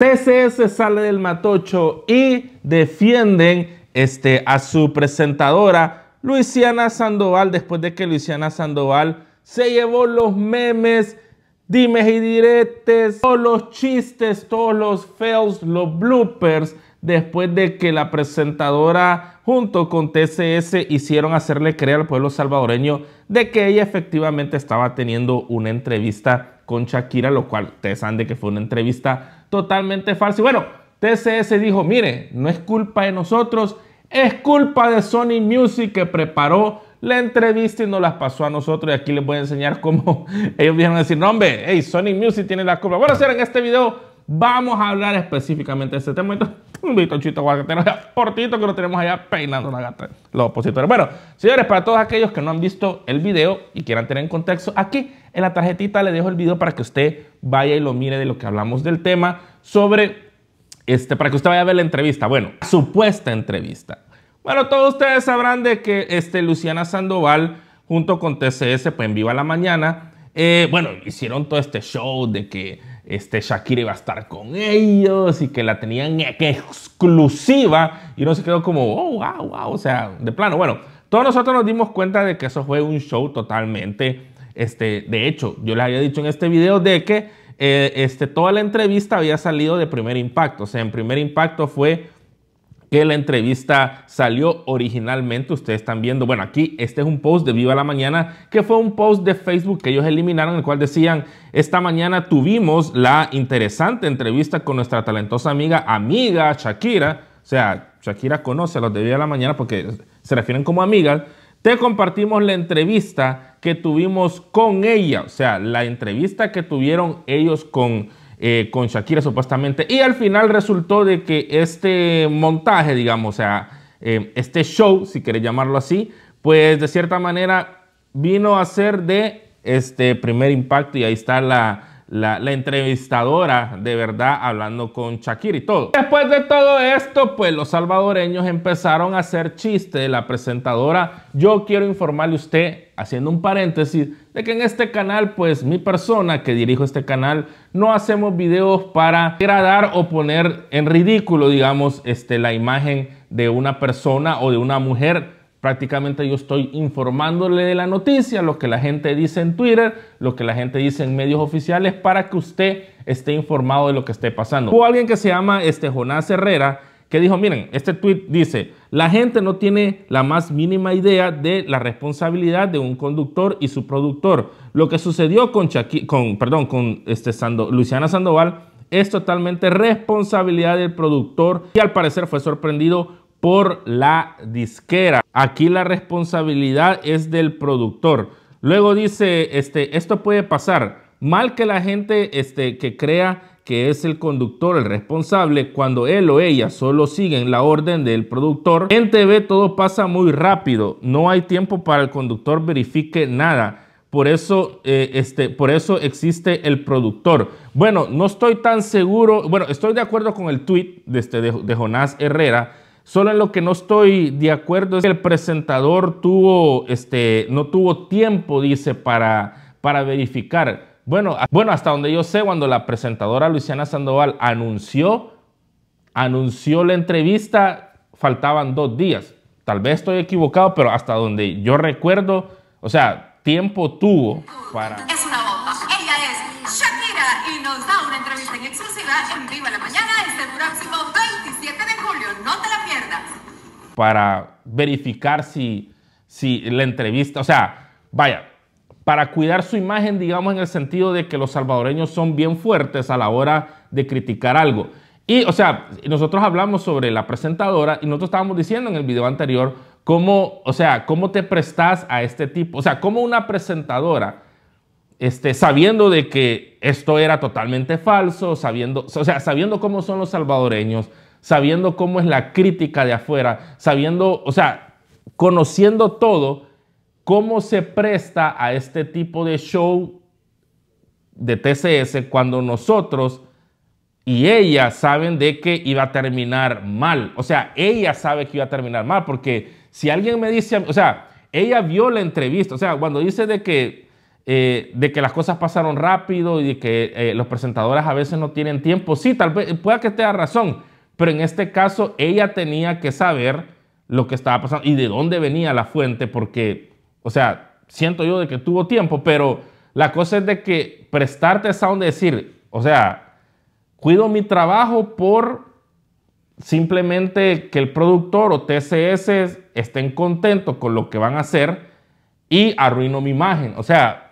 TCS sale del matocho y defienden este, a su presentadora Luisiana Sandoval después de que Luisiana Sandoval se llevó los memes, dimes y diretes, todos los chistes, todos los fails, los bloopers, después de que la presentadora junto con TCS hicieron hacerle creer al pueblo salvadoreño de que ella efectivamente estaba teniendo una entrevista con Shakira, lo cual ustedes saben de que fue una entrevista totalmente falso. Y bueno, TCS dijo, mire, no es culpa de nosotros, es culpa de Sony Music que preparó la entrevista y no las pasó a nosotros. Y aquí les voy a enseñar cómo ellos vienen a decir, no hombre, Sony Music tiene la culpa. Bueno, será en este video Vamos a hablar específicamente de este tema. Entonces, un que tenemos ya cortito que lo tenemos allá peinando la gata, los opositores. Bueno, señores, para todos aquellos que no han visto el video y quieran tener en contexto, aquí en la tarjetita le dejo el video para que usted vaya y lo mire de lo que hablamos del tema sobre, este, para que usted vaya a ver la entrevista. Bueno, supuesta entrevista. Bueno, todos ustedes sabrán de que este, Luciana Sandoval, junto con TCS, pues en Viva la Mañana, eh, bueno, hicieron todo este show de que este, Shakira iba a estar con ellos y que la tenían exclusiva. Y uno se quedó como, wow, oh, wow. O sea, de plano, bueno, todos nosotros nos dimos cuenta de que eso fue un show totalmente. Este, de hecho, yo les había dicho en este video de que eh, este, toda la entrevista había salido de primer impacto. O sea, en primer impacto fue que la entrevista salió originalmente. Ustedes están viendo, bueno, aquí este es un post de Viva la Mañana, que fue un post de Facebook que ellos eliminaron, en el cual decían, esta mañana tuvimos la interesante entrevista con nuestra talentosa amiga, amiga Shakira. O sea, Shakira conoce a los de Viva la Mañana porque se refieren como amigas. Te compartimos la entrevista que tuvimos con ella, o sea, la entrevista que tuvieron ellos con eh, con Shakira supuestamente. Y al final resultó de que este montaje, digamos, o sea, em, este show, si querés llamarlo así, pues de cierta manera vino a ser de este primer impacto y ahí está la, la, entrevistadora de verdad hablando con Shakira y todo. Después de todo esto, pues los salvadoreños empezaron a hacer chiste de la presentadora. Yo quiero informarle usted, haciendo un paréntesis, de que en este canal, pues mi persona que dirijo este canal, no hacemos videos para gradar o poner en ridículo, digamos, este, la imagen de una persona o de una mujer prácticamente yo estoy informándole de la noticia, lo que la gente dice en Twitter, lo que la gente dice en medios oficiales, para que usted esté informado de lo que esté pasando. Hubo alguien que se llama este Jonás Herrera que dijo, miren, este tweet dice, la gente no tiene la más mínima idea de la responsabilidad de un conductor y su productor. Lo que sucedió con, con, perdón, con este Luciana Sandoval es totalmente responsabilidad del productor y al parecer fue sorprendido por la disquera. Aquí la responsabilidad es del productor. Luego dice, este, esto puede pasar. Mal que la gente este, que crea que es el conductor el responsable, cuando él o ella solo siguen la orden del productor. En TV todo pasa muy rápido, no hay tiempo para el conductor verifique nada. Por eso, eh, este, por eso existe el productor. Bueno, no estoy tan seguro, bueno, estoy de acuerdo con el tweet este, de Jonás Herrera, Solo en lo que no estoy de acuerdo es que el presentador tuvo, este, no tuvo tiempo, dice, para, para verificar. Bueno, bueno, hasta donde yo sé, cuando la presentadora Luciana Sandoval anunció, anunció la entrevista, faltaban dos días. Tal vez estoy equivocado, pero hasta donde yo recuerdo, o sea, tiempo tuvo para... 27 este de julio. No te la pierdas. Para verificar si, si la entrevista, o sea, vaya, para cuidar su imagen, digamos, en el sentido de que los salvadoreños son bien fuertes a la hora de criticar algo. Y, o sea, nosotros hablamos sobre la presentadora y nosotros estábamos diciendo en el video anterior cómo, o sea, cómo te prestas a este tipo, o sea, cómo una presentadora este, sabiendo de que esto era totalmente falso, sabiendo, o sea, sabiendo cómo son los salvadoreños, sabiendo cómo es la crítica de afuera, sabiendo, o sea, conociendo todo, cómo se presta a este tipo de show de TCS cuando nosotros y ella saben de que iba a terminar mal. O sea, ella sabe que iba a terminar mal, porque si alguien me dice, o sea, ella vio la entrevista, o sea, cuando dice de que eh, de que las cosas pasaron rápido y de que eh, los presentadores a veces no tienen tiempo. Sí, tal vez pueda que tenga razón, pero en este caso ella tenía que saber lo que estaba pasando y de dónde venía la fuente, porque, o sea, siento yo de que tuvo tiempo, pero la cosa es de que prestarte esa de decir, o sea, cuido mi trabajo por simplemente que el productor o TCS estén contentos con lo que van a hacer y arruino mi imagen. O sea,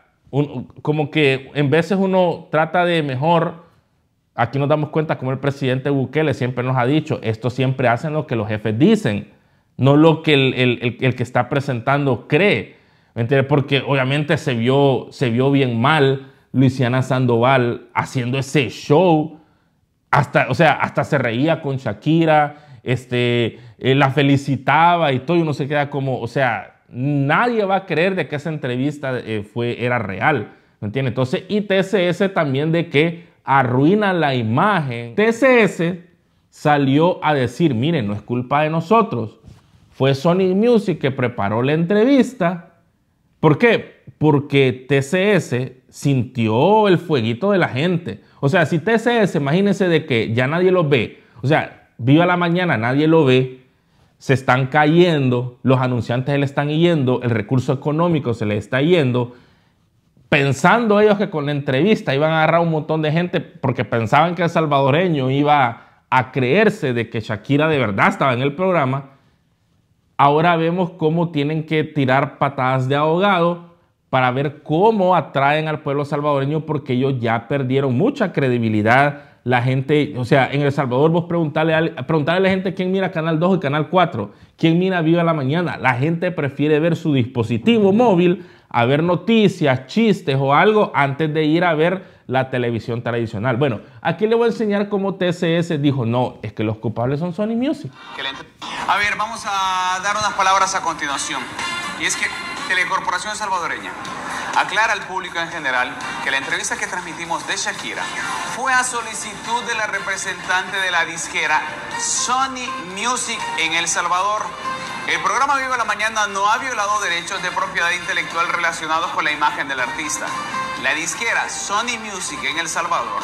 como que en veces uno trata de mejor, aquí nos damos cuenta como el presidente Bukele siempre nos ha dicho, esto siempre hacen lo que los jefes dicen, no lo que el, el, el, que está presentando cree. ¿Me entiendes? Porque obviamente se vio, se vio bien mal Luisiana Sandoval haciendo ese show. Hasta, o sea, hasta se reía con Shakira, este, eh, la felicitaba y todo, y uno se queda como, o sea, nadie va a creer de que esa entrevista eh, fue, era real. ¿Me Entonces, y TCS también de que arruina la imagen. TCS salió a decir, miren, no es culpa de nosotros. Fue Sony Music que preparó la entrevista. ¿Por qué? Porque TCS sintió el fueguito de la gente. O sea, si TCS, imagínense de que ya nadie lo ve. O sea, viva la mañana, nadie lo ve se están cayendo, los anunciantes se le están yendo, el recurso económico se le está yendo, pensando ellos que con la entrevista iban a agarrar un montón de gente porque pensaban que el salvadoreño iba a creerse de que Shakira de verdad estaba en el programa, ahora vemos cómo tienen que tirar patadas de ahogado para ver cómo atraen al pueblo salvadoreño porque ellos ya perdieron mucha credibilidad la gente, o sea, en El Salvador vos preguntarle a, la gente quién mira Canal 2 y Canal 4, quién mira Viva la Mañana. La gente prefiere ver su dispositivo móvil a ver noticias, chistes o algo antes de ir a ver la televisión tradicional. Bueno, aquí le voy a enseñar cómo TCS dijo, no, es que los culpables son Sony Music. A ver, vamos a dar unas palabras a continuación. Y es que Telecorporación Salvadoreña aclara al público en general que la entrevista que transmitimos de Shakira fue a solicitud de la representante de la disquera Sony Music en El Salvador. El programa Viva la Mañana no ha violado derechos de propiedad intelectual relacionados con la imagen del artista. La disquera Sony Music en El Salvador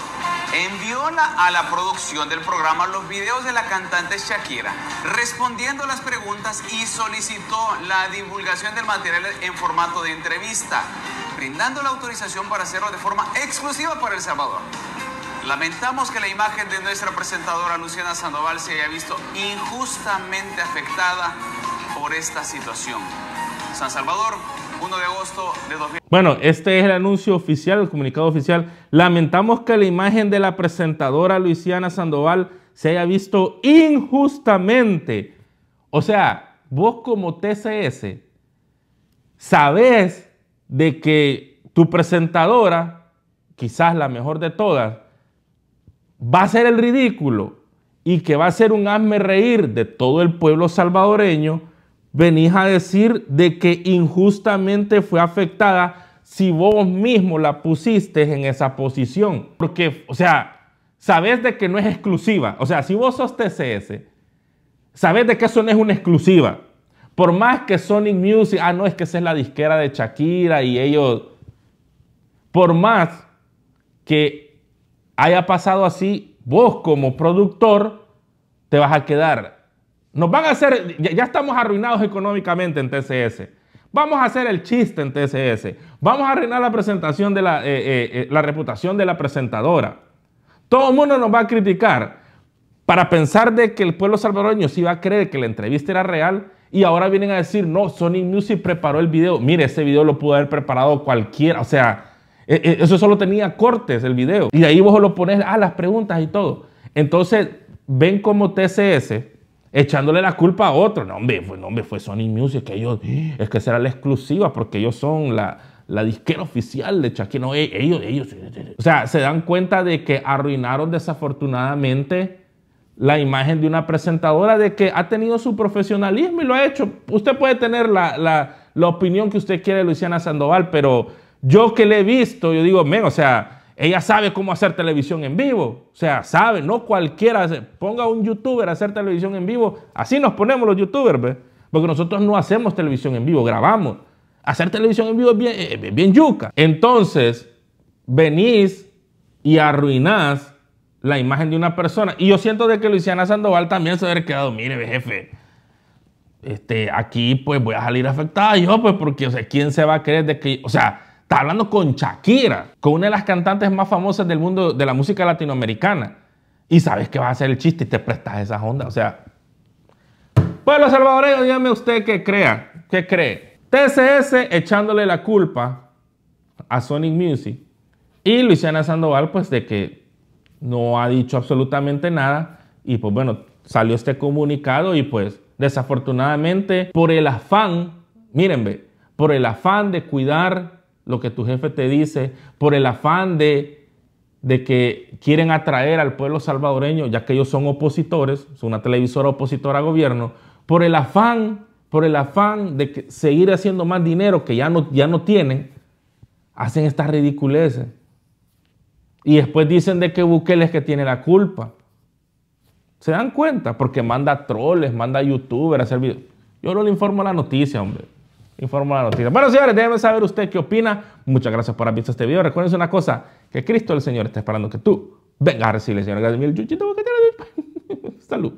envió a la producción del programa los videos de la cantante Shakira, respondiendo las preguntas y solicitó la divulgación del material en formato de entrevista brindando la autorización para hacerlo de forma exclusiva para El Salvador. Lamentamos que la imagen de nuestra presentadora Luciana Sandoval se haya visto injustamente afectada por esta situación. San Salvador, 1 de agosto de 2020. Bueno, este es el anuncio oficial, el comunicado oficial. Lamentamos que la imagen de la presentadora Luciana Sandoval se haya visto injustamente. O sea, vos como TCS sabés de que tu presentadora, quizás la mejor de todas, va a ser el ridículo y que va a ser un hazme reír de todo el pueblo salvadoreño, venís a decir de que injustamente fue afectada si vos mismo la pusiste en esa posición. Porque, o sea, sabés de que no es exclusiva. O sea, si vos sos TCS, sabés de que eso no es una exclusiva. Por más que Sonic Music, ah, no, es que esa es la disquera de Shakira y ellos. Por más que haya pasado así, vos como productor te vas a quedar. Nos van a hacer, ya, estamos arruinados económicamente en TCS. Vamos a hacer el chiste en TCS. Vamos a arruinar la presentación de la, eh, eh, eh, la reputación de la presentadora. Todo el mundo nos va a criticar. Para pensar de que el pueblo salvadoreño sí va a creer que la entrevista era real, y ahora vienen a decir, no, Sony Music preparó el video. Mire, ese video lo pudo haber preparado cualquiera. O sea, e, e, eso solo tenía cortes el video. Y de ahí vos lo pones, ah, las preguntas y todo. Entonces, ven como TCS echándole la culpa a otro. No, hombre, fue, no, fue Sony Music, que ellos, es que será la exclusiva porque ellos son la, disquera oficial de Shakira. No, e, ellos, ellos. O sea, se dan cuenta de que arruinaron desafortunadamente la imagen de una presentadora de que ha tenido su profesionalismo y lo ha hecho. Usted puede tener la, opinión que usted quiere de Luciana Sandoval, pero yo que le he visto, yo digo, men, o sea, ella sabe cómo hacer televisión en vivo. O sea, sabe, no cualquiera. Ponga un youtuber a hacer televisión en vivo. Así nos ponemos los youtubers, Porque nosotros no hacemos televisión en vivo, grabamos. Hacer televisión en vivo bien, eh, eh, bien yuca. Entonces, venís y arruinás la imagen de una persona. Y yo siento de que Luisiana Sandoval también se hubiera quedado, mire, jefe, este, aquí pues voy a salir afectada yo, pues porque, o sea, ¿quién se va a creer de que, o sea, está hablando con Shakira, con una de las cantantes más famosas del mundo de la música latinoamericana. Y sabes que va a ser el chiste y te prestas esa onda o sea. Pueblo salvadoreño, dígame usted qué crea, qué cree. TSS echándole la culpa a Sonic Music y Luisiana Sandoval, pues de que no ha dicho absolutamente nada y pues bueno, salió este comunicado y pues desafortunadamente por el afán, miren, por el afán de cuidar lo que tu jefe te dice, por el afán de, de que quieren atraer al pueblo salvadoreño, ya que ellos son opositores, son una televisora opositora a gobierno, por el afán, por el afán de seguir haciendo más dinero que ya no, ya no tienen, hacen estas ridiculeces. Y después dicen de que Bukele es que tiene la culpa. ¿Se dan cuenta? Porque manda troles, manda youtubers a hacer videos. Yo no le informo la noticia, hombre. informo la noticia. Bueno, señores, déjenme saber usted qué opina. Muchas gracias por haber visto este video. Recuerden una cosa, que Cristo el Señor está esperando que tú vengas a recibirle, Señor. Salud.